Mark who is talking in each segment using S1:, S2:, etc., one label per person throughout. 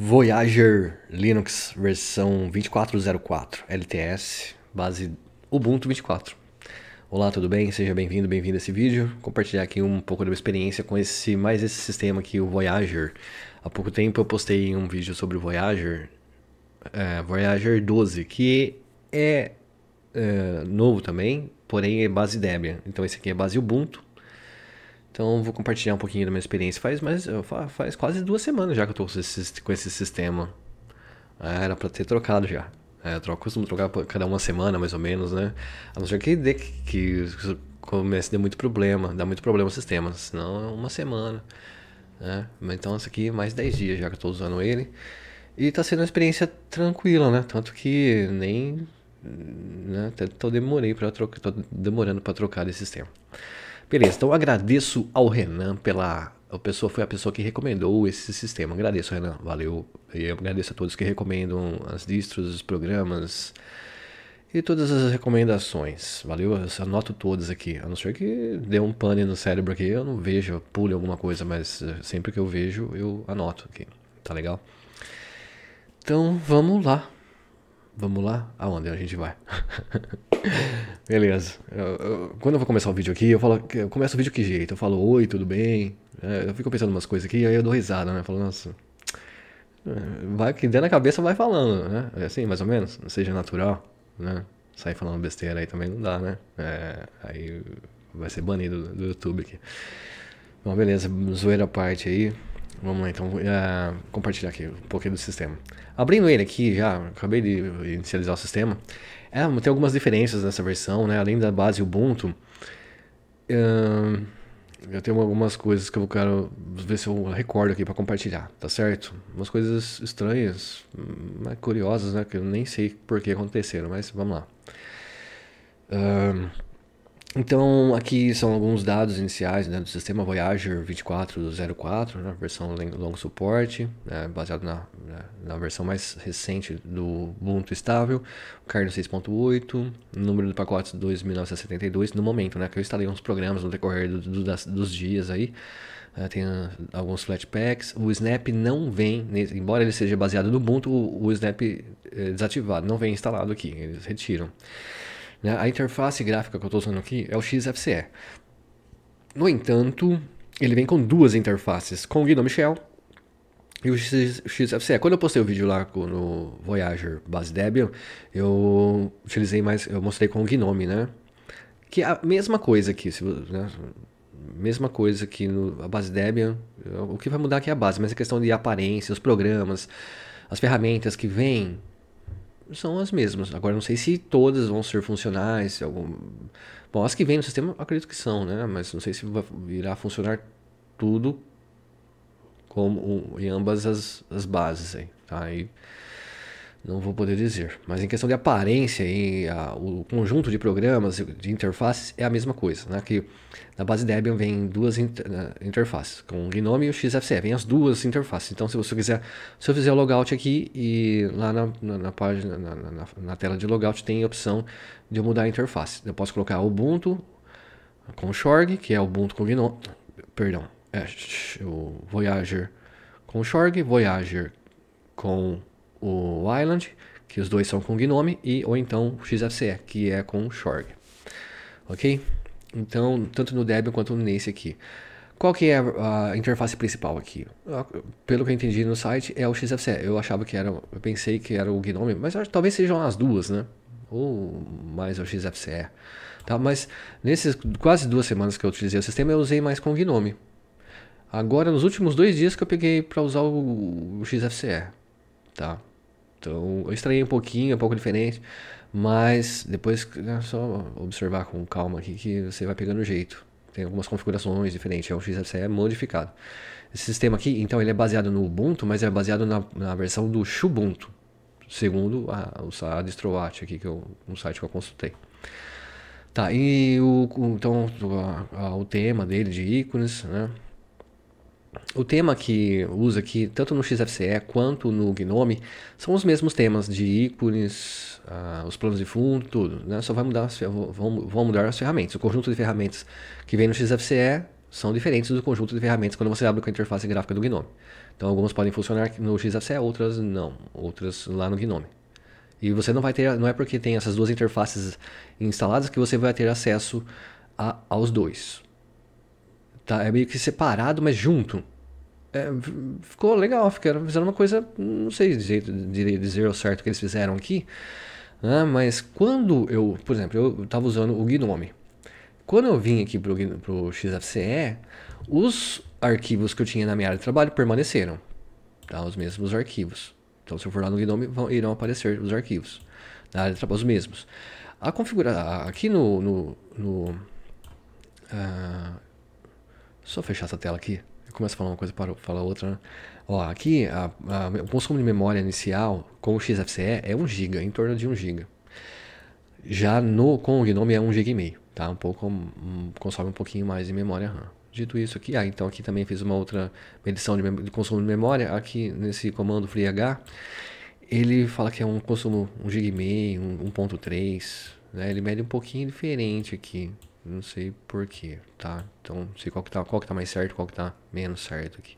S1: Voyager Linux versão 2404 LTS, base Ubuntu 24. Olá, tudo bem? Seja bem-vindo, bem-vindo a esse vídeo. Compartilhar aqui um pouco da minha experiência com esse mais esse sistema aqui, o Voyager. Há pouco tempo eu postei um vídeo sobre o Voyager, é, Voyager 12, que é, é novo também, porém é base Debian. Então esse aqui é base Ubuntu então vou compartilhar um pouquinho da minha experiência. Faz, mais, faz quase duas semanas já que eu tô com esse, com esse sistema. Ah, era para ter trocado já. É, eu troco, costumo trocar cada uma semana, mais ou menos, né? A não ser que, dê, que, que comece a dar muito problema, dá muito problema o sistema, senão é uma semana. Né? Então isso aqui é mais 10 dias já que eu estou usando ele. E está sendo uma experiência tranquila, né? Tanto que nem. Né? Até tô demorei para trocar. Tô demorando para trocar esse sistema. Beleza, então agradeço ao Renan pela. A pessoa foi a pessoa que recomendou esse sistema. Agradeço, Renan. Valeu. E eu agradeço a todos que recomendam as distros, os programas e todas as recomendações. Valeu? Eu anoto todas aqui. A não ser que dê um pane no cérebro aqui, eu não vejo, pule alguma coisa, mas eh, sempre que eu vejo, eu anoto aqui. Tá legal? Então vamos lá. Vamos lá? Aonde a gente vai? Beleza. Eu, eu, quando eu vou começar o vídeo aqui, eu falo. Eu começo o vídeo que jeito? Eu falo, oi, tudo bem? É, eu fico pensando umas coisas aqui, aí eu dou risada, né? Eu falo, nossa. É, vai que der na cabeça, vai falando, né? É assim, mais ou menos. Não seja natural, né? Sair falando besteira aí também não dá, né? É, aí vai ser banido do, do YouTube aqui. Bom, beleza, zoeira à parte aí. Vamos lá, então, uh, compartilhar aqui um pouquinho do sistema. Abrindo ele aqui já, acabei de inicializar o sistema. É, tem algumas diferenças nessa versão, né? Além da base Ubuntu, uh, eu tenho algumas coisas que eu quero ver se eu recordo aqui para compartilhar, tá certo? Umas coisas estranhas, né, curiosas, né? Que eu nem sei por que aconteceram, mas vamos lá. Uh, então, aqui são alguns dados iniciais né, do sistema Voyager 2404, né, versão longo suporte, né, baseado na, né, na, versão mais recente do Ubuntu estável, kernel 6.8, número de pacotes 2972 no momento, né, que eu instalei uns programas no decorrer do, do, das, dos dias aí, uh, tem uh, alguns flatpaks, o Snap não vem, embora ele seja baseado no Ubuntu, o, o Snap é desativado, não vem instalado aqui, eles retiram. Né? A interface gráfica que eu estou usando aqui é o XFCE. No entanto, ele vem com duas interfaces, com o Gnome Shell e o XFCE. Quando eu postei o vídeo lá no Voyager Base Debian, eu utilizei mais, eu mostrei com o Gnome, né? Que é a mesma coisa aqui, se, né? mesma coisa que no, a base Debian. O que vai mudar aqui é a base, mas a é questão de aparência, os programas, as ferramentas que vêm são as mesmas. Agora, não sei se todas vão ser funcionais. Algum... Bom, as que vêm no sistema, acredito que são, né? Mas não sei se irá funcionar tudo como em ambas as, as bases aí, tá? E não vou poder dizer. Mas em questão de aparência e a, o conjunto de programas, de interfaces, é a mesma coisa. Né? Que na base Debian vem duas inter, né, interfaces, com o Gnome e o XFCE, vem as duas interfaces. Então, se você quiser, se eu fizer o logout aqui e lá na, na, na página, na, na, tela de logout, tem a opção de eu mudar a interface. Eu posso colocar Ubuntu com Shorg, que é Ubuntu com Gnome, perdão, é, o Voyager com Shorg, Voyager com o Island, que os dois são com Gnome, e ou então o XFCE, que é com Shorg. Ok? Então, tanto no Debian quanto nesse aqui. Qual que é a, a interface principal aqui? Ah, pelo que eu entendi no site, é o XFCE. Eu achava que era, eu pensei que era o Gnome, mas talvez sejam as duas, né? Ou mais o XFCE. Tá? Mas nesses quase duas semanas que eu utilizei o sistema, eu usei mais com Gnome. Agora, nos últimos dois dias que eu peguei para usar o, o XFCE, tá? Então, eu estranhei um pouquinho, é um pouco diferente, mas depois é só observar com calma aqui que você vai pegando o jeito. Tem algumas configurações diferentes, é um XFCE é modificado. Esse sistema aqui, então, ele é baseado no Ubuntu, mas é baseado na, na versão do Xubuntu, segundo a, a DistroWatch aqui, que é um site que eu consultei. Tá, e o, então, a, a, o tema dele de ícones, né? O tema que usa aqui, tanto no XFCE quanto no Gnome, são os mesmos temas de ícones, uh, os planos de fundo, tudo. Né? Só vai mudar as, vão, vão mudar as ferramentas. O conjunto de ferramentas que vem no XFCE são diferentes do conjunto de ferramentas quando você abre com a interface gráfica do Gnome. Então algumas podem funcionar no XFCE, outras não, outras lá no Gnome. E você não vai ter, não é porque tem essas duas interfaces instaladas que você vai ter acesso a, aos dois. Tá, é meio que separado, mas junto. É, ficou legal, ficaram fizeram uma coisa, não sei direito dizer o certo que eles fizeram aqui, né? mas quando eu, por exemplo, eu estava usando o Gnome. Quando eu vim aqui para o XFCE, os arquivos que eu tinha na minha área de trabalho permaneceram, tá? os mesmos arquivos. Então, se eu for lá no Gnome, vão, irão aparecer os arquivos na área de trabalho, os mesmos. A configuração aqui no, no, no uh, só fechar essa tela aqui. Começa começo a falar uma coisa para falar outra. Né? Ó, aqui a, a, o consumo de memória inicial com o XFCE é 1 GB, em torno de 1 GB. Já no com o GNOME é 1 GB e meio, tá? Um pouco um, consome um pouquinho mais de memória RAM. Dito isso aqui, ah, então aqui também fiz uma outra medição de, de consumo de memória aqui nesse comando FreeH. Ele fala que é um consumo 1 GB e meio, 1.3, né? Ele mede um pouquinho diferente aqui. Não sei porquê, tá? Então, não sei qual que, tá, qual que tá mais certo, qual que tá menos certo aqui.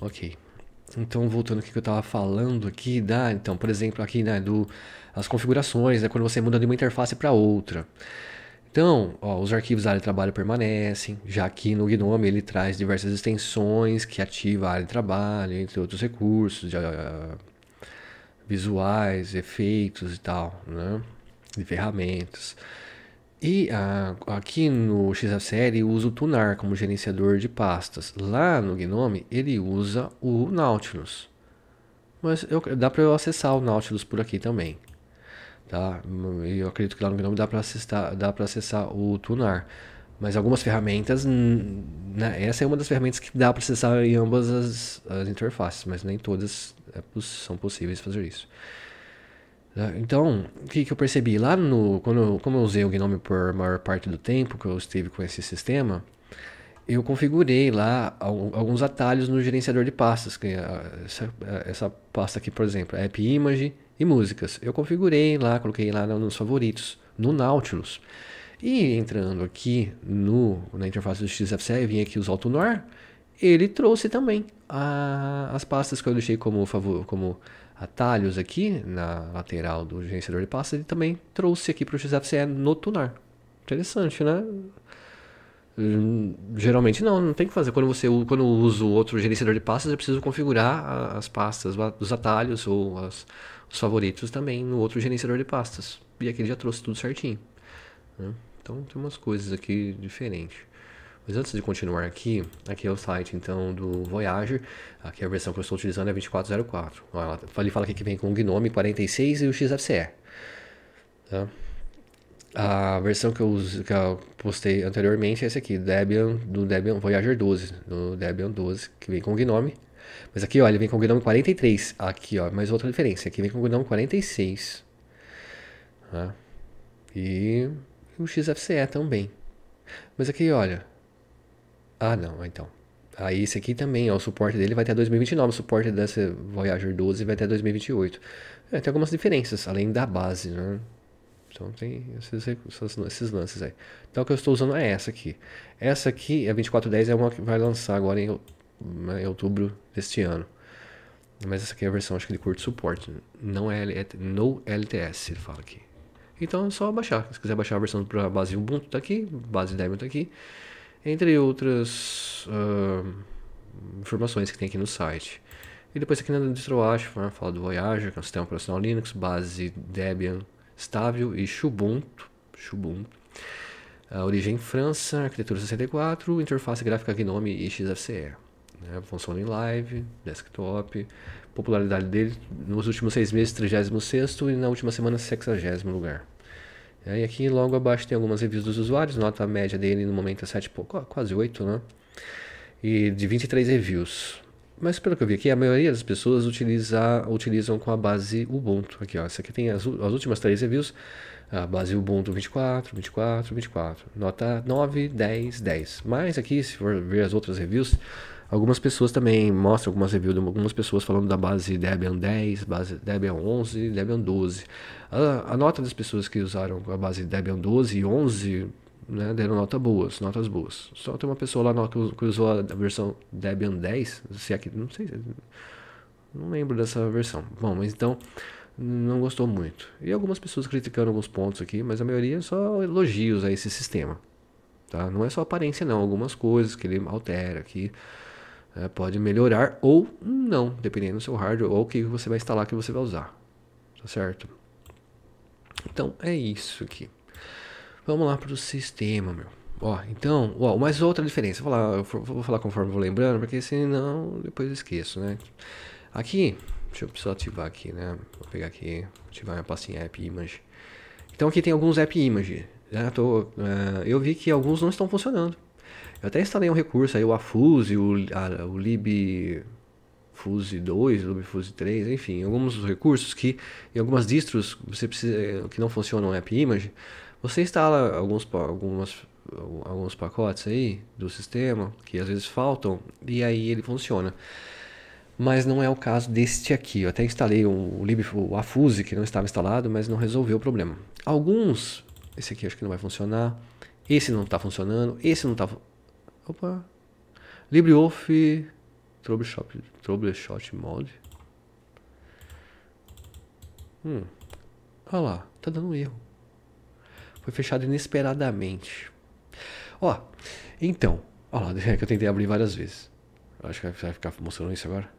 S1: Ok. Então, voltando aqui que eu estava falando aqui, da, né? então, por exemplo, aqui né, do, as configurações, né, quando você muda de uma interface para outra. Então, ó, os arquivos da área de trabalho permanecem, já que no GNOME ele traz diversas extensões que ativa a área de trabalho, entre outros recursos, de, uh, ah, visuais, efeitos e tal, né, de ferramentas. E a, aqui no XFCR usa o Tunar como gerenciador de pastas. Lá no Gnome ele usa o Nautilus. Mas eu, dá para eu acessar o Nautilus por aqui também. Tá? Eu acredito que lá no Gnome dá para acessar, dá acessar o Tunar. Mas algumas ferramentas, né? essa é uma das ferramentas que dá para acessar em ambas as, as interfaces, mas nem todas é são possíveis fazer isso. É, então, o que, que eu percebi? Lá no. Quando, como eu usei o Gnome por maior parte do tempo que eu estive com esse sistema, eu configurei lá alguns atalhos no gerenciador de pastas. Que é, essa, essa pasta aqui, por exemplo, App Image e Músicas. Eu configurei lá, coloquei lá nos favoritos, no Nautilus. E entrando aqui no, na interface do XFCE, eu vim aqui usar o Tunor, ele trouxe também a, as pastas que eu deixei como, como atalhos aqui na lateral do gerenciador de pasta, ele também trouxe aqui para o XFCE notunar. Interessante, né? Hum, geralmente não, não tem que fazer. Quando você quando eu uso outro gerenciador de pastas, eu preciso configurar as pastas, os atalhos ou as, os favoritos também no outro gerenciador de pastas. E aqui ele já trouxe tudo certinho. Né? Então tem umas coisas aqui diferentes. Mas antes de continuar aqui, aqui é o site então do Voyager, aqui é a versão que eu estou utilizando é 2404. Ele fala aqui que vem com o Gnome 46 e o XFCE. Tá? A versão que eu, que eu, postei anteriormente é essa aqui, Debian, do Debian Voyager 12, do Debian 12, que vem com o Gnome. Mas aqui, ó, ele vem com o Gnome 43. Aqui, ó, mais outra diferença. Aqui vem com o Gnome 46. Tá? E o XFCE também. Mas aqui, olha, ah, não, ah, então. Aí ah, esse aqui também, ó, o suporte dele vai até 2029, o suporte dessa Voyager 12 vai até 2028. É, tem algumas diferenças, além da base, né? Então tem esses, esses, esses lances aí. Então o que eu estou usando é essa aqui. Essa aqui, é a 2410, é uma que vai lançar agora em, né, em outubro deste ano. Mas essa aqui é a versão, acho que de curto suporte. Não é, é no LTS, ele fala aqui. Então é só baixar. Se quiser baixar a versão para base Ubuntu, tá aqui. Base Debian tá aqui entre outras uh, informações que tem aqui no site. E depois aqui na DistroWatch, né, fala do Voyager, que é um sistema operacional Linux, base Debian estável e Ubuntu, Uh, origem França, arquitetura 64, interface gráfica GNOME e XFCE. Né, funciona em live, desktop, popularidade dele nos últimos seis meses, 36 e na última semana, 60 lugar. É, e aqui logo abaixo tem algumas reviews dos usuários, nota média dele no momento é 7, quase 8, né? E de 23 reviews. Mas pelo que eu vi aqui, a maioria das pessoas utiliza, utilizam com a base Ubuntu. Aqui, ó, essa aqui tem as, as últimas três reviews, a base Ubuntu 24, 24, 24. Nota 9, 10, 10. Mas aqui, se for ver as outras reviews, Algumas pessoas também mostram algumas reviews de algumas pessoas falando da base Debian 10, base Debian 11, Debian 12. A, a nota das pessoas que usaram a base Debian 12 e 11 né, deram notas boas, notas boas. Só tem uma pessoa lá que usou a versão Debian 10, se é que, não sei, não lembro dessa versão. Bom, mas então não gostou muito. E algumas pessoas criticando alguns pontos aqui, mas a maioria é só elogios a esse sistema. Tá? Não é só aparência não, algumas coisas que ele altera aqui. É, pode melhorar ou não, dependendo do seu hardware ou o que você vai instalar, que você vai usar. Tá certo? Então é isso aqui. Vamos lá para o sistema, meu. Ó, então, ó, mais outra diferença. Vou falar, vou falar conforme vou lembrando, porque senão depois esqueço, né? Aqui, deixa eu só ativar aqui, né? Vou pegar aqui, ativar minha pastinha App Image. Então aqui tem alguns App Image. Né? Tô, uh, eu vi que alguns não estão funcionando. Eu até instalei um recurso aí, o Afuse, o, a, o LibFuse 2, o LibFuse 3, enfim, alguns recursos que em algumas distros você precisa, que não funcionam app image, você instala alguns, algumas, alguns pacotes aí do sistema que às vezes faltam e aí ele funciona mas não é o caso deste aqui. Eu até instalei o, Lib, o Afuse, que não estava instalado, mas não resolveu o problema. Alguns, esse aqui acho que não vai funcionar. Esse não está funcionando, esse não está. Opa! LibreOffice Troubleshot, Troubleshot Mode. Hum. Olha lá, tá dando um erro. Foi fechado inesperadamente. Ó, então. Olha lá, é que eu tentei abrir várias vezes. Acho que vai ficar mostrando isso agora.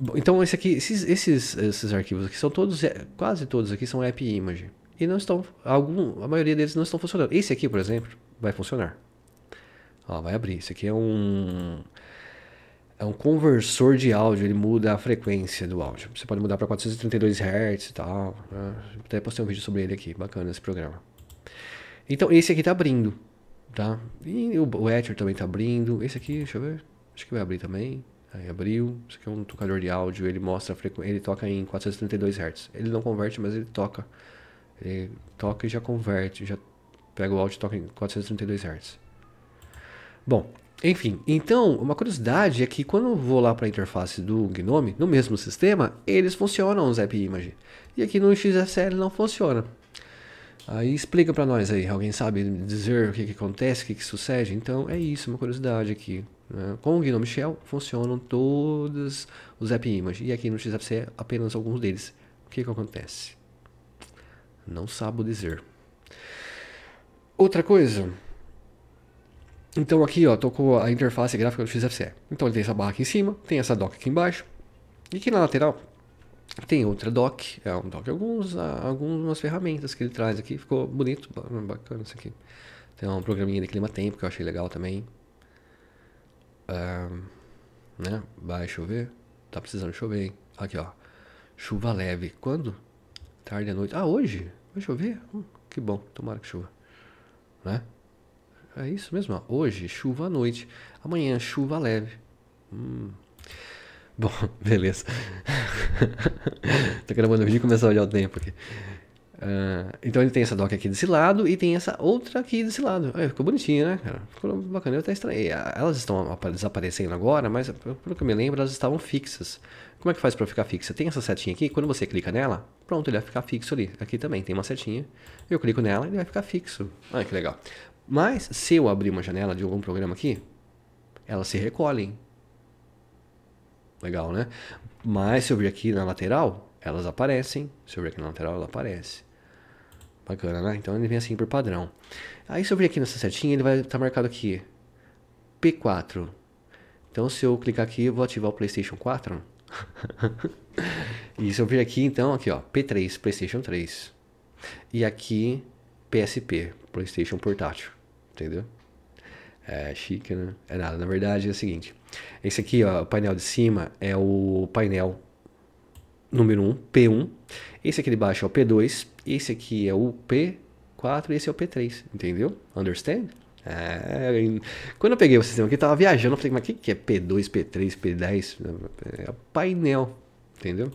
S1: Bom, então esse aqui, esses, esses, esses arquivos aqui são todos, é, quase todos aqui são app image e não estão, algum, a maioria deles não estão funcionando. Esse aqui, por exemplo, vai funcionar. Ó, vai abrir. Esse aqui é um é um conversor de áudio, ele muda a frequência do áudio. Você pode mudar para 432 Hz e tal. Né? Até postei um vídeo sobre ele aqui, bacana esse programa. Então esse aqui está abrindo, tá? E o, o Ether também está abrindo. Esse aqui, deixa eu ver, acho que vai abrir também. Aí abriu. Isso aqui é um tocador de áudio, ele mostra a frequência, ele toca em 432 Hz. Ele não converte, mas ele toca ele toca e já converte, já pega o áudio e toca em 432 Hz. Bom, enfim, então uma curiosidade é que quando eu vou lá para a interface do GNOME, no mesmo sistema, eles funcionam os App Image. E aqui no XSL não funciona. Aí explica para nós aí, alguém sabe dizer o que, que acontece, o que, que sucede? Então é isso, uma curiosidade aqui. Né? Com o GNOME Shell funcionam todos os App Image e aqui no XFCE apenas alguns deles. O que, que acontece? Não sabo dizer. Outra coisa. Então aqui, ó, tocou a interface gráfica do XFCE. Então ele tem essa barra aqui em cima, tem essa dock aqui embaixo. E aqui na lateral tem outra dock, é um dock alguns algumas ferramentas que ele traz aqui, ficou bonito, bacana isso aqui. Tem um programinha de clima tempo que eu achei legal também. Um, né? Vai chover? Tá precisando chover, hein? Aqui, ó. Chuva leve. Quando? Tarde à noite. Ah, hoje? Vai chover? Hum, que bom, tomara que chova. Né? É isso mesmo. Ó. Hoje, chuva à noite. Amanhã, chuva leve. Hum. Bom, beleza. Tô gravando o vídeo e começar a olhar o tempo aqui. Uh, então ele tem essa dock aqui desse lado e tem essa outra aqui desse lado. Aí, ficou bonitinho, né, cara? Ficou bacana, eu até estranhei. Ah, elas estão desaparecendo agora, mas pelo que eu me lembro, elas estavam fixas. Como é que faz para ficar fixa? Tem essa setinha aqui, quando você clica nela, pronto, ele vai ficar fixo ali. Aqui também tem uma setinha, eu clico nela e ele vai ficar fixo. Olha que legal. Mas se eu abrir uma janela de algum programa aqui, elas se recolhem. Legal, né? Mas se eu vir aqui na lateral, elas aparecem. Se eu vir aqui na lateral, ela aparece. Bacana, né? Então ele vem assim por padrão. Aí se eu vir aqui nessa setinha, ele vai estar tá marcado aqui. P4. Então se eu clicar aqui, eu vou ativar o PlayStation 4. e se eu vir aqui, então, aqui ó, P3, PlayStation 3. E aqui, PSP, PlayStation Portátil. Entendeu? É chique, né? É nada. Na verdade é o seguinte. Esse aqui, ó, o painel de cima é o painel número 1, P1. Esse aqui de baixo é o P2, esse aqui é o P4 e esse é o P3, entendeu? Understand? É, quando eu peguei o sistema aqui, tava viajando, eu falei, mas o que, que é P2, P3, P10? É painel, entendeu?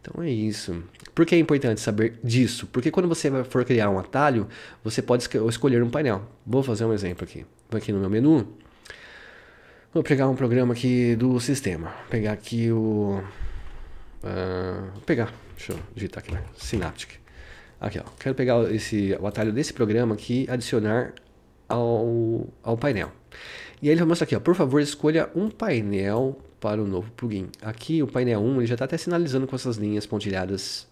S1: Então é isso. Por que é importante saber disso? Porque quando você for criar um atalho, você pode escolher um painel. Vou fazer um exemplo aqui. Vou aqui no meu menu. Vou pegar um programa aqui do sistema. Vou pegar aqui o ah, vou pegar, deixa eu digitar aqui, né? Synaptic. Aqui, ó. Quero pegar esse, o atalho desse programa aqui e adicionar ao, ao painel. E aí ele vai mostrar aqui, ó, por favor, escolha um painel para o novo plugin. Aqui o painel 1 ele já está até sinalizando com essas linhas pontilhadas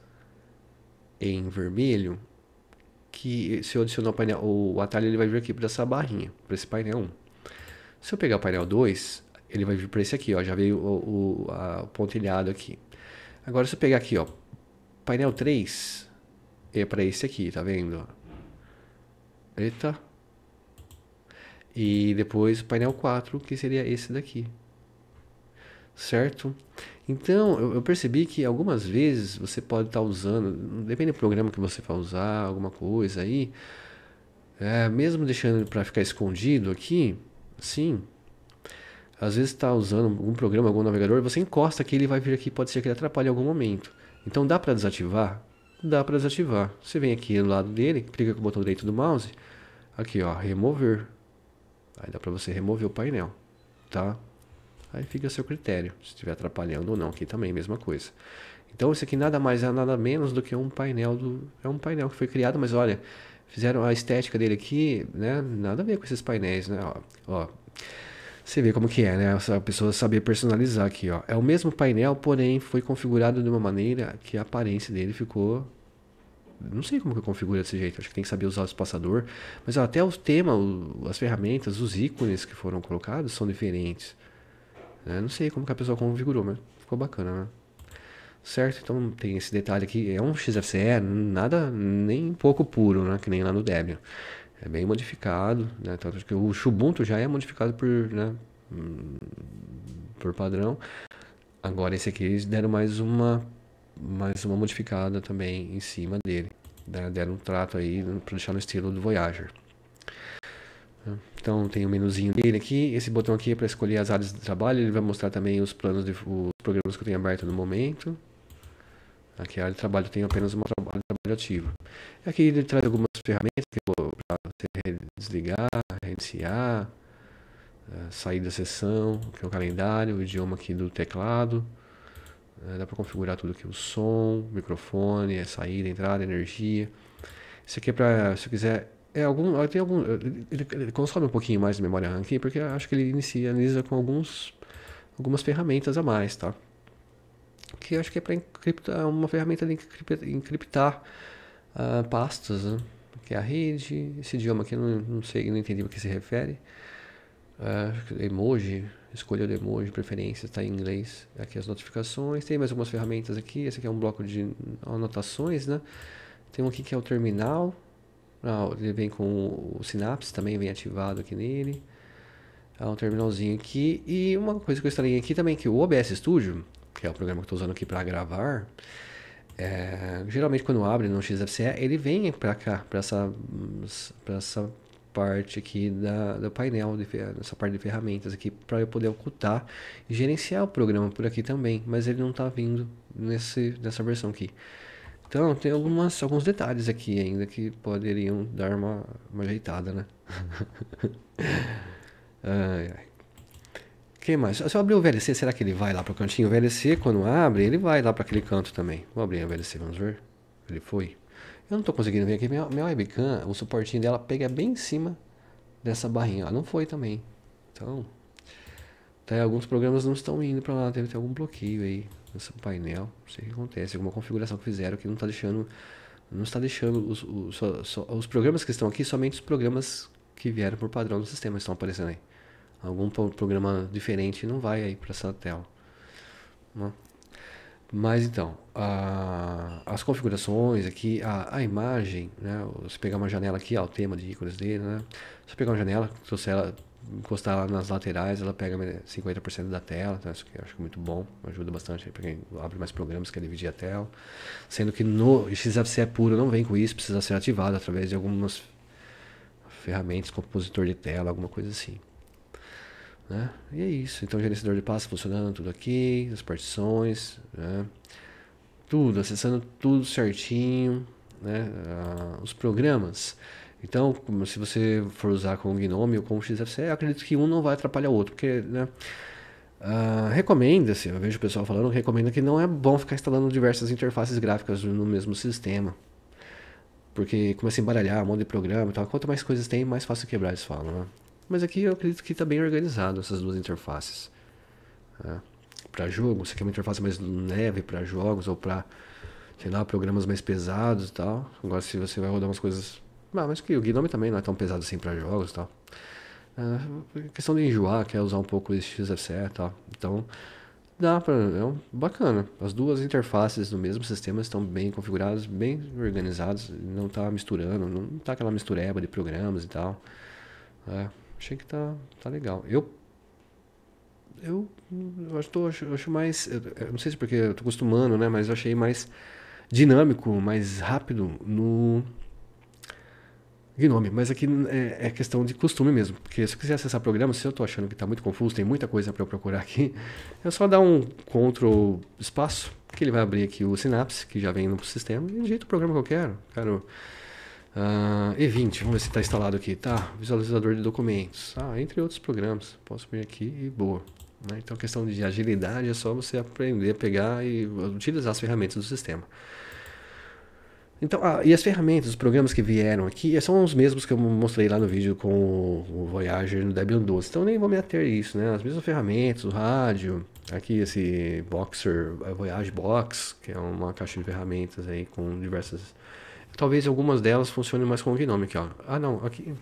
S1: em vermelho que se eu adicionar o painel, o atalho ele vai vir aqui para essa barrinha, para esse painel 1. Se eu pegar o painel 2, ele vai vir para esse aqui, ó, já veio o, o, a, o pontilhado aqui. Agora se eu pegar aqui, ó, painel 3 é para esse aqui, tá vendo? Eita. E depois o painel 4, que seria esse daqui. Certo? Então, eu, percebi que algumas vezes você pode estar tá usando, depende do programa que você vai usar, alguma coisa aí, é, mesmo deixando para ficar escondido aqui, sim, às vezes está usando algum programa, algum navegador, você encosta que ele vai vir aqui, pode ser que ele atrapalhe em algum momento. Então dá para desativar? Dá para desativar. Você vem aqui do lado dele, clica com o botão direito do mouse, aqui ó, remover. Aí dá para você remover o painel, tá? Aí fica a seu critério, se estiver atrapalhando ou não, aqui também mesma coisa. Então esse aqui nada mais é nada menos do que um painel do é um painel que foi criado, mas olha, fizeram a estética dele aqui, né? Nada a ver com esses painéis, né? ó, ó. Você vê como que é, né? A pessoa saber personalizar aqui, ó. É o mesmo painel, porém foi configurado de uma maneira que a aparência dele ficou... Não sei como que eu desse jeito, acho que tem que saber usar o espaçador. Mas ó, até o tema, o, as ferramentas, os ícones que foram colocados são diferentes. Né? Não sei como que a pessoa configurou, mas ficou bacana, né? Certo? Então tem esse detalhe aqui, é um XFCE, nada nem pouco puro, né? Que nem lá no Debian. É bem modificado, né? Tanto que o Ubuntu já é modificado por, né? Hum, por padrão. Agora esse aqui eles deram mais uma mais uma modificada também em cima dele. Né? Deram um trato aí né, para deixar no estilo do Voyager. Então tem o um menuzinho dele aqui. Esse botão aqui é para escolher as áreas de trabalho. Ele vai mostrar também os planos, de, os programas que eu tenho aberto no momento. Aqui a área de trabalho tem apenas uma trabalho, trabalho ativo. Aqui ele traz algumas ferramentas que eu desligar, reiniciar, eh, sair da sessão, que é o calendário, o idioma aqui do teclado. Eh, dá para configurar tudo aqui, o som, o microfone, a saída, a entrada, a energia. Isso aqui é para, se eu quiser, é algum, tem algum, ele, ele, consome um pouquinho mais de memória RAM aqui, porque acho que ele inicia, com alguns, algumas ferramentas a mais, tá? Que acho que é para encriptar, uma ferramenta de encriptar, encriptar uh, pastas, né? que é a rede, esse idioma aqui não, não sei, não entendi o que se refere. Uh, emoji, escolha do emoji, preferências, está em inglês. Aqui as notificações, tem mais algumas ferramentas aqui. Esse aqui é um bloco de anotações, né? Tem um aqui que é o terminal. Ah, ele vem com o Synapse, também vem ativado aqui nele. Há um terminalzinho aqui. E uma coisa que eu instalei aqui também, que o OBS Studio, que é o programa que eu estou usando aqui para gravar, é, geralmente quando abre no XFCE, ele vem para cá, para essa, pra essa parte aqui da, do painel, de, nessa parte de ferramentas aqui, para eu poder ocultar e gerenciar o programa por aqui também, mas ele não está vindo nesse, nessa versão aqui. Então tem algumas, alguns detalhes aqui ainda que poderiam dar uma, uma ajeitada, né? ai, ai que mais? Se eu abrir o VLC, será que ele vai lá pro cantinho? O VLC, quando abre, ele vai lá para aquele canto também. Vou abrir o VLC, vamos ver. Ele foi. Eu não estou conseguindo ver aqui. Minha, minha webcam, o suportinho dela pega bem em cima dessa barrinha. Ela não foi também. Então, tá, alguns programas não estão indo para lá. Deve ter algum bloqueio aí nesse painel. Não sei o que acontece. Alguma configuração que fizeram que não está deixando... Não está deixando os, os, os, os programas que estão aqui, somente os programas que vieram por padrão do sistema estão aparecendo aí algum programa diferente não vai aí para essa tela. Né? Mas então, a, as configurações aqui, a, a imagem, né? Se pegar uma janela aqui, ó, o tema de ícones dele, né? Se pegar uma janela, se você ela encostar lá nas laterais, ela pega 50% da tela, então isso eu acho que é muito bom, ajuda bastante para quem abre mais programas, quer dividir a tela. Sendo que no XFCE é puro não vem com isso, precisa ser ativado através de algumas ferramentas, compositor de tela, alguma coisa assim. Né? E é isso. Então, gerenciador de passos funcionando tudo aqui, as partições, né? tudo, acessando tudo certinho, né? Ah, os programas. Então, se você for usar com o Gnome ou com o XFCE, acredito que um não vai atrapalhar o outro, porque, né? Ah, recomenda-se, eu vejo o pessoal falando, recomenda que não é bom ficar instalando diversas interfaces gráficas no mesmo sistema. Porque começa a embaralhar um monte de programa e tal. Quanto mais coisas tem, mais fácil quebrar, eles falam, né? Mas aqui eu acredito que está bem organizado essas duas interfaces. Tá? Né? Para jogo, você quer é uma interface mais leve para jogos ou para, sei lá, programas mais pesados e tal. Agora se você vai rodar umas coisas... Ah, mas que o Gnome também não é tão pesado assim para jogos e tal. É questão de enjoar, quer é usar um pouco o XFCE e tal. Então, dá para é um, bacana. As duas interfaces do mesmo sistema estão bem configuradas, bem organizadas, não está misturando, não está aquela mistureba de programas e tal. É, Achei que tá, tá legal. Eu. Eu, eu, acho, eu acho, acho mais. Eu, não sei se porque eu tô acostumando, né? Mas eu achei mais dinâmico, mais rápido no Gnome. Mas aqui é, é, questão de costume mesmo. Porque se eu quiser acessar programa, se eu estou achando que está muito confuso, tem muita coisa para eu procurar aqui, é só dar um Ctrl espaço, que ele vai abrir aqui o Synapse, que já vem no sistema, e digita o programa que eu quero. Quero Uh, ah, E20, vamos ver se está instalado aqui. Tá, visualizador de documentos. Ah, entre outros programas. Posso vir aqui e boa. Né? Então, questão de agilidade é só você aprender a pegar e utilizar as ferramentas do sistema. Então, ah, e as ferramentas, os programas que vieram aqui é são os mesmos que eu mostrei lá no vídeo com o, Voyager no Debian 12. Então, nem vou me ater a isso, né? As mesmas ferramentas, o rádio, aqui esse Boxer, eh, Voyage Box, que é uma caixa de ferramentas aí com diversas Talvez algumas delas funcionem mais com o Gnome aqui, ó. É ah, não, aqui...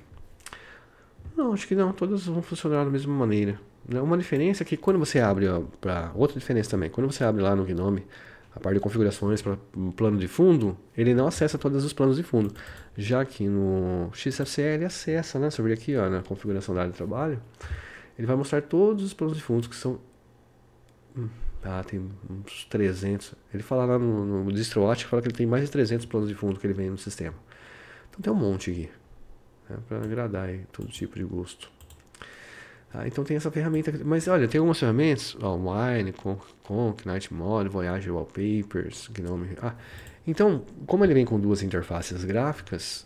S1: Não, acho que não, todas vão funcionar da mesma maneira. Né, uma diferença é que quando você abre, para outra diferença também, quando você abre lá no Gnome, a parte de configurações para plano de fundo, ele não acessa todos os planos de fundo. Já que no XFCE ele acessa, né? Se eu aqui ó, na configuração da área de trabalho, ele vai mostrar todos os planos de fundo que são... Hum. Ah, tem uns 300. Ele fala lá no, no DistroWatch, fala que ele tem mais de 300 planos de fundo que ele vem no sistema. Então tem um monte aqui. Né, para agradar aí, todo tipo de gosto. Ah, então tem essa ferramenta. Mas olha, tem algumas ferramentas. Ó, Wine, Conk, Conk Mode, Voyage Wallpapers, Gnome. Ah, então, como ele vem com duas interfaces gráficas,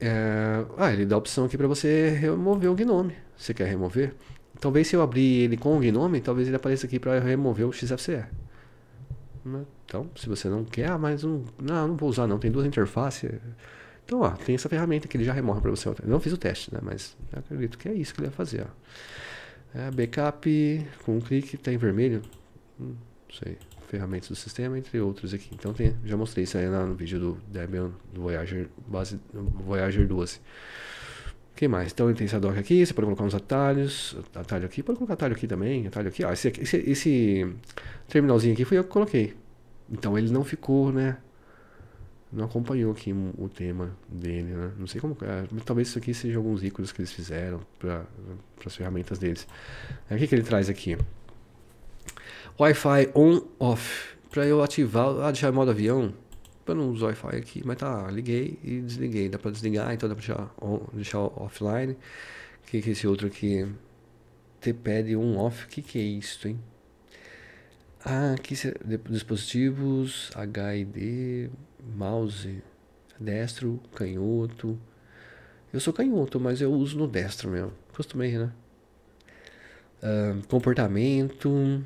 S1: é... ah, ele dá a opção aqui para você remover o Gnome. Você quer remover? Talvez se eu abrir ele com o Gnome, talvez ele apareça aqui para remover o XFCE. Né? Então, se você não quer, ah, mas não, não, não vou usar não, tem duas interfaces. Então, ó, tem essa ferramenta que ele já remove para você. Eu não fiz o teste, né? Mas acredito que é isso que ele vai fazer. Ó. É, backup com um clique, tá em vermelho. Hum, não sei. Ferramentas do sistema, entre outros aqui. Então, tem, já mostrei isso aí no vídeo do Debian do Voyager, base, Voyager 12. O que mais? Então ele tem essa dock aqui, você pode colocar uns atalhos, atalho aqui, pode colocar atalho aqui também, atalho aqui. Ó, esse, esse, esse terminalzinho aqui foi eu que coloquei. Então ele não ficou, né? Não acompanhou aqui o tema dele, né? Não sei como. É, talvez isso aqui seja alguns ícones que eles fizeram para as ferramentas deles. O que, que ele traz aqui? Wi-Fi on-off. Para eu ativar, ah, deixar modo avião, eu não uso Wi-Fi aqui, mas tá, liguei e desliguei. Dá pra desligar, então dá pra deixar, on, deixar offline. O que, que é esse outro aqui? T-Pad on off, o que, que é isso, hein? Ah, aqui dispositivos, HID, mouse, destro, canhoto. Eu sou canhoto, mas eu uso no destro mesmo. Costumei, né? Ah, comportamento.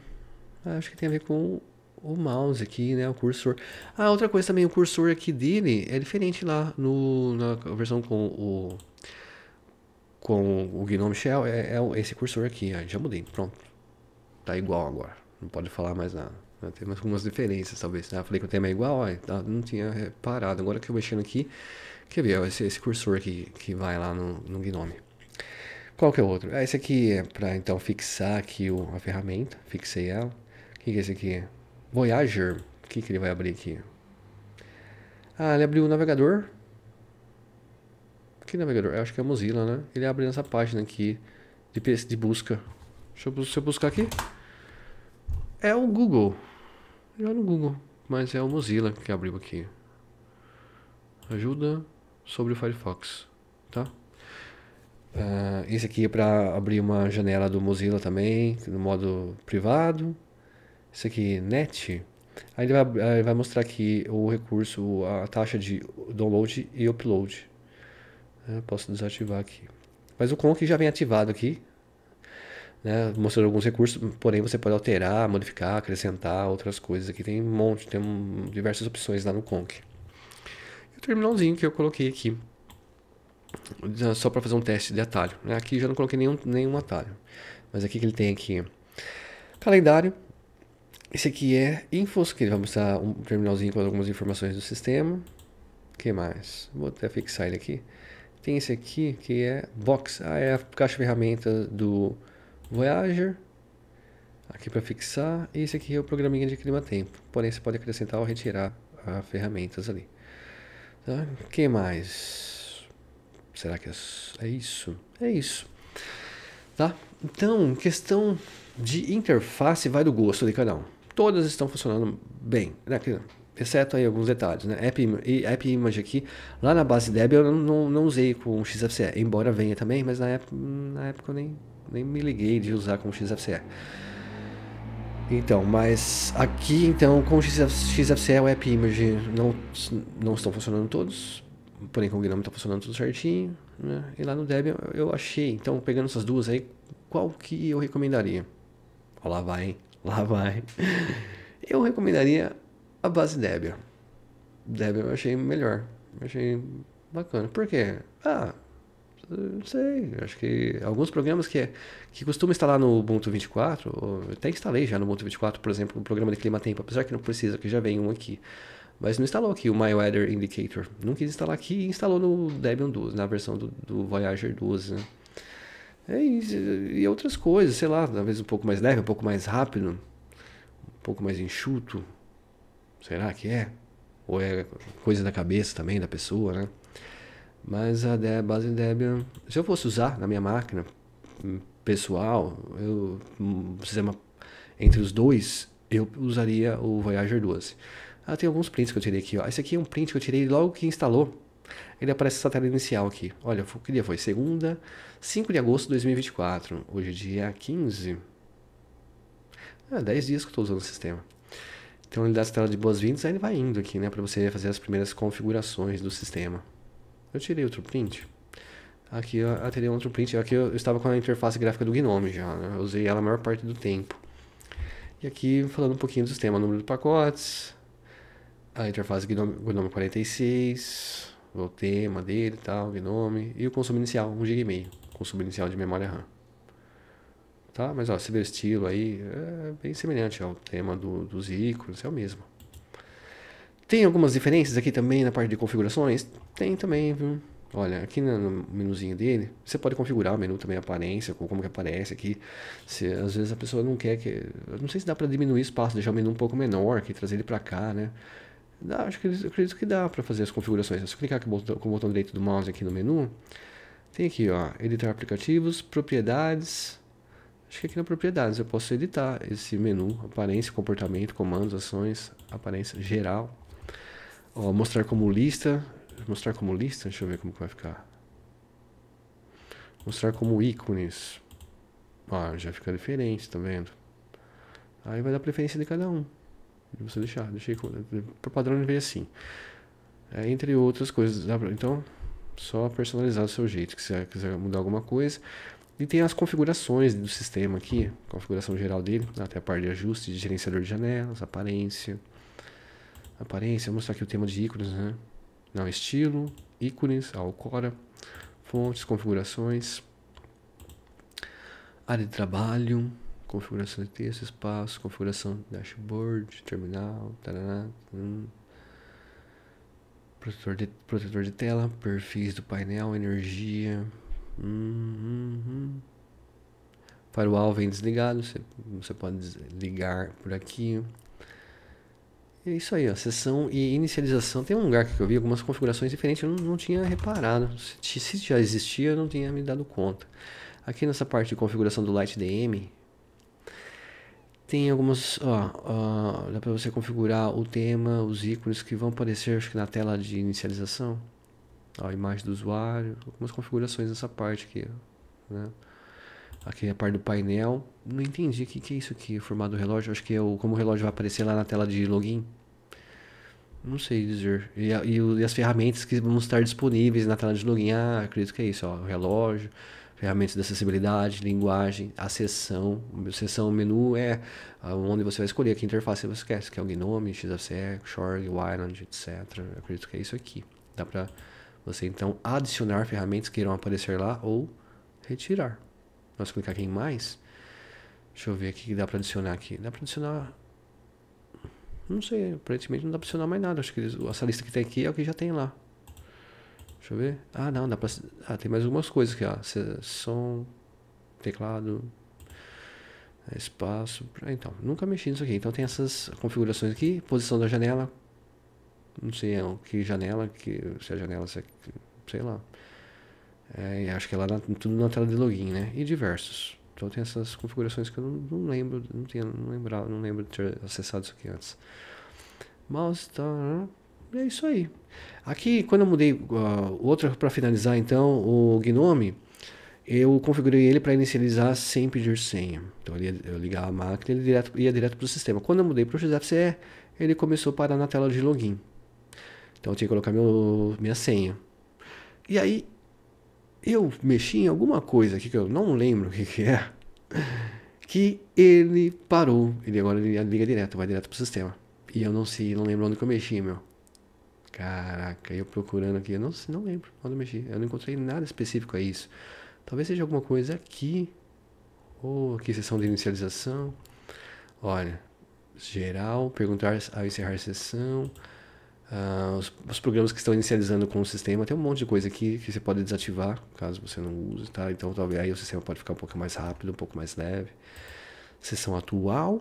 S1: Ah, acho que tem a ver com o mouse aqui, né, o cursor. Ah, outra coisa também, o cursor aqui dele é diferente lá no, na versão com o com o Gnome Shell, é, é esse cursor aqui, ó. já mudei, pronto. Tá igual agora, não pode falar mais nada. Tem algumas diferenças, talvez. Né? Eu falei que o tema é igual, ó, não tinha reparado. Agora que eu mexendo aqui, quer ver, ó, esse, esse, cursor aqui que vai lá no, no Gnome. Qual que é o outro? Ah, esse aqui é para então fixar aqui o, a ferramenta, fixei ela. O que, que é esse aqui? Voyager. O que, que ele vai abrir aqui? Ah, ele abriu o navegador. Que navegador? Eu acho que é o Mozilla, né? Ele abre essa página aqui de, de busca. Deixa eu, se eu buscar aqui. É o Google. Já no Google. Mas é o Mozilla que abriu aqui. Ajuda sobre o Firefox. Tá? Uh, esse aqui é para abrir uma janela do Mozilla também, no modo privado isso aqui, net, aí ele vai, ele vai mostrar aqui o recurso, a taxa de download e upload. Eu é, posso desativar aqui. Mas o conk já vem ativado aqui, né, mostrando alguns recursos, porém você pode alterar, modificar, acrescentar outras coisas. Aqui tem um monte, tem um, diversas opções lá no conk. E o terminalzinho que eu coloquei aqui, só para fazer um teste de atalho. Né. Aqui já não coloquei nenhum, nenhum atalho, mas aqui que ele tem aqui, calendário, esse aqui é Infos, que ele vai mostrar um terminalzinho com algumas informações do sistema. O que mais? Vou até fixar ele aqui. Tem esse aqui que é Box. Ah, é a caixa de ferramenta do Voyager. Aqui para fixar. E esse aqui é o programinha de clima-tempo. Porém, você pode acrescentar ou retirar ah, ferramentas ali. Tá? O que mais? Será que é, é isso? É isso. Tá? Então, questão de interface vai do gosto de cada um todas estão funcionando bem, né? exceto aí alguns detalhes, né? App, App Image aqui, lá na base Debian eu não, não, não, usei com XFCE, embora venha também, mas na época, na época eu nem, nem me liguei de usar com XFCE. Então, mas aqui então com XFCE o App Image não, não estão funcionando todos, porém com o Gnome está funcionando tudo certinho, né? E lá no Debian eu achei, então pegando essas duas aí, qual que eu recomendaria? Olha lá vai, hein? lá vai. Eu recomendaria a base Debian. Debian eu achei melhor. achei bacana. Por quê? Ah, não sei. Acho que alguns programas que, que costumo instalar no Ubuntu 24, até instalei já no Ubuntu 24, por exemplo, o um programa de clima tempo, apesar que não precisa, que já vem um aqui. Mas não instalou aqui o My Weather Indicator. Não quis instalar aqui e instalou no Debian 12, na versão do, do Voyager 12. Né? É e outras coisas, sei lá, talvez um pouco mais leve, um pouco mais rápido, um pouco mais enxuto. Será que é? Ou é coisa da cabeça também da pessoa, né? Mas a de, base Debian, se eu fosse usar na minha máquina hum, pessoal, eu hum, sistema entre os dois, eu usaria o Voyager 12. Ah, tem alguns prints que eu tirei aqui, ó. Esse aqui é um print que eu tirei logo que instalou ele aparece essa tela inicial aqui. Olha, que dia foi? Segunda, 5 de agosto de 2024. Hoje é dia 15. Ah, 10 dias que eu estou usando o sistema. Então ele dá essa tela de boas-vindas, aí ele vai indo aqui, né? Para você fazer as primeiras configurações do sistema. Eu tirei outro print. Aqui eu, eu teria outro print. Aqui eu, eu, estava com a interface gráfica do Gnome já. Né? Eu usei ela a maior parte do tempo. E aqui falando um pouquinho do sistema, número de pacotes, a interface Gnome, Gnome 46, o tema dele tal, o gnome, e o consumo inicial, 1 GB e meio, consumo inicial de memória RAM. Tá? Mas ó, se vê o estilo aí, é bem semelhante ao tema do, dos ícones, é o mesmo. Tem algumas diferenças aqui também na parte de configurações? Tem também, viu? Olha, aqui no menuzinho dele, você pode configurar o menu também, aparência, como que aparece aqui. Se, às vezes a pessoa não quer que... Eu não sei se dá para diminuir o espaço, deixar o menu um pouco menor aqui, trazer ele para cá, né? Dá, acho que eu acredito que dá para fazer as configurações. se só clicar com o, botão, com o, botão, direito do mouse aqui no menu. Tem aqui, ó, editar aplicativos, propriedades. Acho que aqui na propriedades eu posso editar esse menu, aparência, comportamento, comandos, ações, aparência geral. Ó, mostrar como lista, mostrar como lista, deixa eu ver como que vai ficar. Mostrar como ícones. Ó, ah, já fica diferente, tá vendo? Aí vai dar preferência de cada um. Você deixar, deixei né? por padrão ele veio assim. É, entre outras coisas. então, só personalizar do seu jeito. Se você quiser mudar alguma coisa. E tem as configurações do sistema aqui. Configuração geral dele. Até a parte de ajuste, de gerenciador de janelas, aparência. Aparência, vou mostrar aqui o tema de ícones, né? Não, estilo, ícones, alcora, fontes, configurações, área de trabalho, configuração de texto, espaço, configuração dashboard, terminal, hum. protetor, de, protetor de tela, perfis do painel, energia, hum, hum, hum. firewall vem desligado, você, você pode ligar por aqui. É isso aí, ó, sessão e inicialização. Tem um lugar que eu vi algumas configurações diferentes, eu não, não tinha reparado. Se, se já existia, eu não tinha me dado conta. Aqui nessa parte de configuração do LightDM tem algumas, ó, ó, dá para você configurar o tema, os ícones que vão aparecer acho que na tela de inicialização. Ó, a imagem do usuário, algumas configurações nessa parte aqui, né? Aqui é a parte do painel. Não entendi o que, que é isso aqui, o formato do relógio. Acho que é o, como o relógio vai aparecer lá na tela de login. Não sei dizer. E, e, e as ferramentas que vão estar disponíveis na tela de login. Ah, acredito que é isso, ó, o relógio ferramentas de acessibilidade, linguagem, a sessão. A o menu é ah, onde você vai escolher que interface você quer, se quer o GNOME, XFCE, Xorg, Wyland, etc. Eu acredito que é isso aqui. Dá para você então adicionar ferramentas que irão aparecer lá ou retirar. Vamos clicar aqui em mais. Deixa eu ver aqui que dá para adicionar aqui. Dá para adicionar não sei, aparentemente não dá pra adicionar mais nada. Acho que eles, essa lista que tem aqui é o que já tem lá. Deixa eu ver. Ah, não, dá pra. Ah, tem mais algumas coisas aqui, ó. Som, teclado, é, espaço. Então, nunca mexi nisso aqui. Então tem essas configurações aqui, posição da janela. Não sei é que janela, que, se a é janela, se é, sei lá. É, acho que é lá na, tudo na tela de login, né? E diversos. Então tem essas configurações que eu não, não lembro, não, tinha, não, lembrava, não lembro de ter acessado isso aqui antes. Mouse tá. É isso aí. Aqui, quando eu mudei uh, outra para finalizar, então, o Gnome, eu configurei ele para inicializar sem pedir senha. Então eu, eu ligava a máquina e ele direto, ia direto para o sistema. Quando eu mudei para o XFCE, ele começou a parar na tela de login. Então eu tinha que colocar meu, minha senha. E aí eu mexi em alguma coisa aqui que eu não lembro o que, que é, que ele parou. Ele agora ele liga direto, vai direto para o sistema. E eu não sei, não lembro onde que eu mexi, meu. Caraca, eu procurando aqui, eu não, não lembro quando eu mexi. Eu não encontrei nada específico a isso. Talvez seja alguma coisa aqui. Ou aqui, sessão de inicialização. Olha, geral, perguntar ao ah, encerrar a sessão. Uh, os, os, programas que estão inicializando com o sistema, tem um monte de coisa aqui que você pode desativar, caso você não use, tá? Então talvez aí o sistema pode ficar um pouco mais rápido, um pouco mais leve. Sessão atual,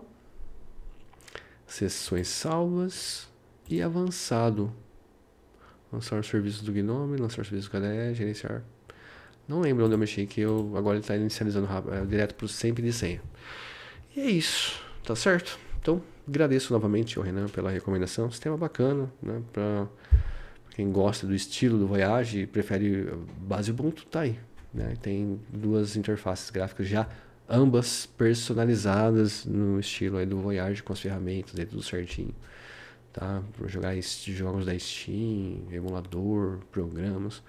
S1: sessões salvas e avançado lançar os serviços do Gnome, lançar os serviços do KDE, gerenciar. Não lembro onde eu mexi, que eu, agora ele está inicializando rápido, é, eh, direto para o sempre de senha. E é isso, tá certo? Então, agradeço novamente ao Renan pela recomendação. Sistema bacana, né? Para quem gosta do estilo do Voyage e prefere base Ubuntu, tá aí. Né? Tem duas interfaces gráficas já, ambas personalizadas no estilo aí do Voyage, com as ferramentas, e tudo certinho tá? jogar esses jogos da Steam, emulador, programas,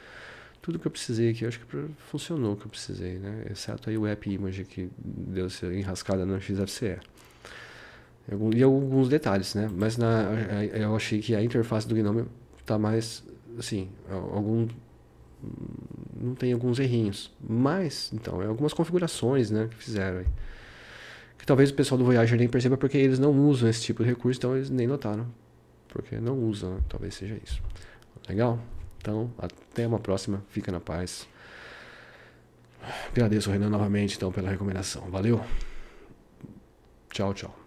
S1: tudo que eu precisei aqui, eu acho que funcionou o que eu precisei, né? Exceto aí o app image que deu essa enrascada no XFCE. E alguns detalhes, né? Mas na, eu achei que a interface do Gnome tá mais, assim, algum não tem alguns errinhos, mas então é algumas configurações, né, que fizeram aí que talvez o pessoal do Voyager nem perceba porque eles não usam esse tipo de recurso, então eles nem notaram porque não usa, né? talvez seja isso. Legal? Então, até uma próxima, fica na paz. Agradeço, Renan, novamente, então, pela recomendação. Valeu. Tchau, tchau.